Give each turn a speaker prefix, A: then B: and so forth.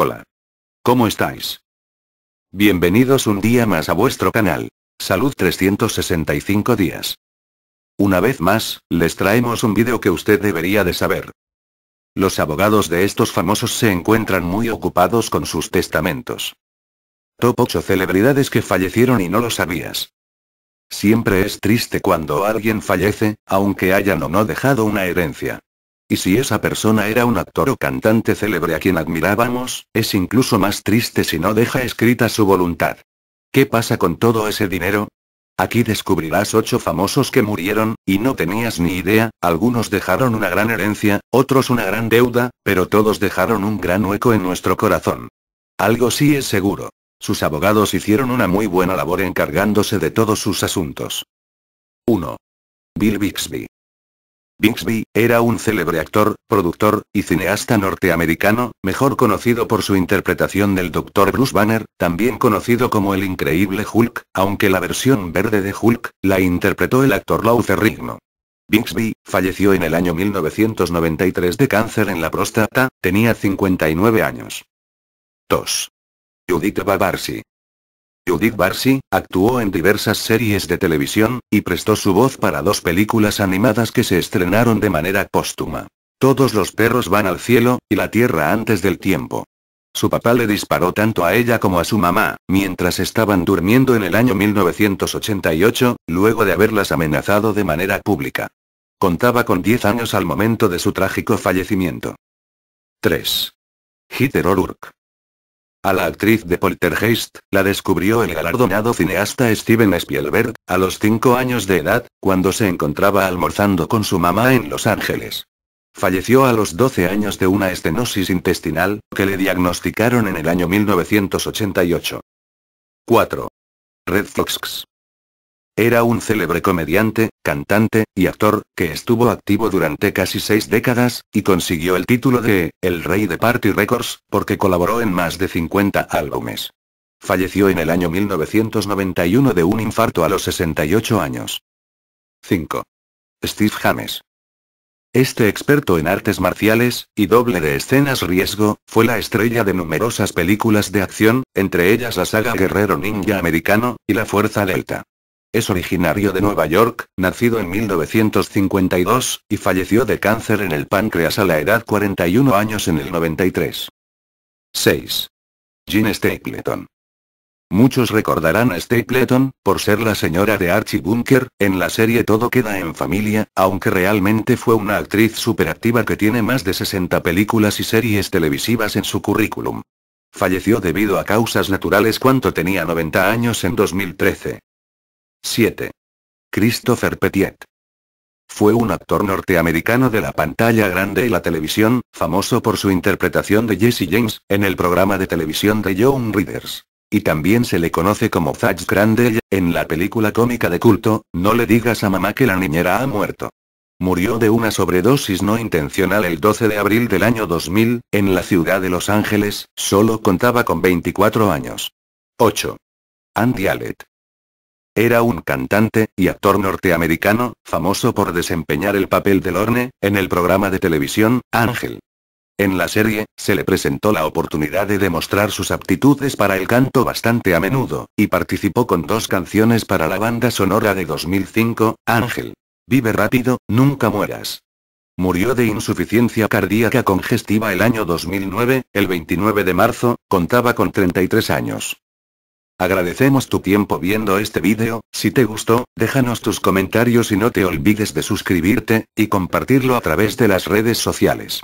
A: Hola. ¿Cómo estáis? Bienvenidos un día más a vuestro canal. Salud 365 días. Una vez más, les traemos un vídeo que usted debería de saber. Los abogados de estos famosos se encuentran muy ocupados con sus testamentos. Top 8 celebridades que fallecieron y no lo sabías. Siempre es triste cuando alguien fallece, aunque hayan o no dejado una herencia. Y si esa persona era un actor o cantante célebre a quien admirábamos, es incluso más triste si no deja escrita su voluntad. ¿Qué pasa con todo ese dinero? Aquí descubrirás ocho famosos que murieron, y no tenías ni idea, algunos dejaron una gran herencia, otros una gran deuda, pero todos dejaron un gran hueco en nuestro corazón. Algo sí es seguro. Sus abogados hicieron una muy buena labor encargándose de todos sus asuntos. 1. Bill Bixby. Bixby, era un célebre actor, productor, y cineasta norteamericano, mejor conocido por su interpretación del Dr. Bruce Banner, también conocido como el increíble Hulk, aunque la versión verde de Hulk, la interpretó el actor Lou Rigno. Bixby, falleció en el año 1993 de cáncer en la próstata, tenía 59 años. 2. Judith Babarsi. Judith Barsi, actuó en diversas series de televisión, y prestó su voz para dos películas animadas que se estrenaron de manera póstuma. Todos los perros van al cielo, y la tierra antes del tiempo. Su papá le disparó tanto a ella como a su mamá, mientras estaban durmiendo en el año 1988, luego de haberlas amenazado de manera pública. Contaba con 10 años al momento de su trágico fallecimiento. 3. Hitler Orurk. A la actriz de Poltergeist, la descubrió el galardonado cineasta Steven Spielberg, a los 5 años de edad, cuando se encontraba almorzando con su mamá en Los Ángeles. Falleció a los 12 años de una estenosis intestinal, que le diagnosticaron en el año 1988. 4. Red Fox. Era un célebre comediante, cantante, y actor, que estuvo activo durante casi seis décadas, y consiguió el título de El Rey de Party Records, porque colaboró en más de 50 álbumes. Falleció en el año 1991 de un infarto a los 68 años. 5. Steve James. Este experto en artes marciales, y doble de escenas riesgo, fue la estrella de numerosas películas de acción, entre ellas la saga Guerrero Ninja Americano, y La Fuerza Delta. Es originario de Nueva York, nacido en 1952, y falleció de cáncer en el páncreas a la edad 41 años en el 93. 6. Jean Stapleton. Muchos recordarán a Stapleton, por ser la señora de Archie Bunker, en la serie Todo queda en familia, aunque realmente fue una actriz superactiva que tiene más de 60 películas y series televisivas en su currículum. Falleció debido a causas naturales cuando tenía 90 años en 2013. 7. Christopher Petiet. Fue un actor norteamericano de la pantalla grande y la televisión, famoso por su interpretación de Jesse James, en el programa de televisión de Young Readers. Y también se le conoce como Zach Grandel, en la película cómica de culto, No le digas a mamá que la niñera ha muerto. Murió de una sobredosis no intencional el 12 de abril del año 2000, en la ciudad de Los Ángeles, solo contaba con 24 años. 8. Andy Allet. Era un cantante y actor norteamericano, famoso por desempeñar el papel de Lorne, en el programa de televisión, Ángel. En la serie, se le presentó la oportunidad de demostrar sus aptitudes para el canto bastante a menudo, y participó con dos canciones para la banda sonora de 2005, Ángel. Vive rápido, nunca mueras. Murió de insuficiencia cardíaca congestiva el año 2009, el 29 de marzo, contaba con 33 años. Agradecemos tu tiempo viendo este vídeo, si te gustó, déjanos tus comentarios y no te olvides de suscribirte, y compartirlo a través de las redes sociales.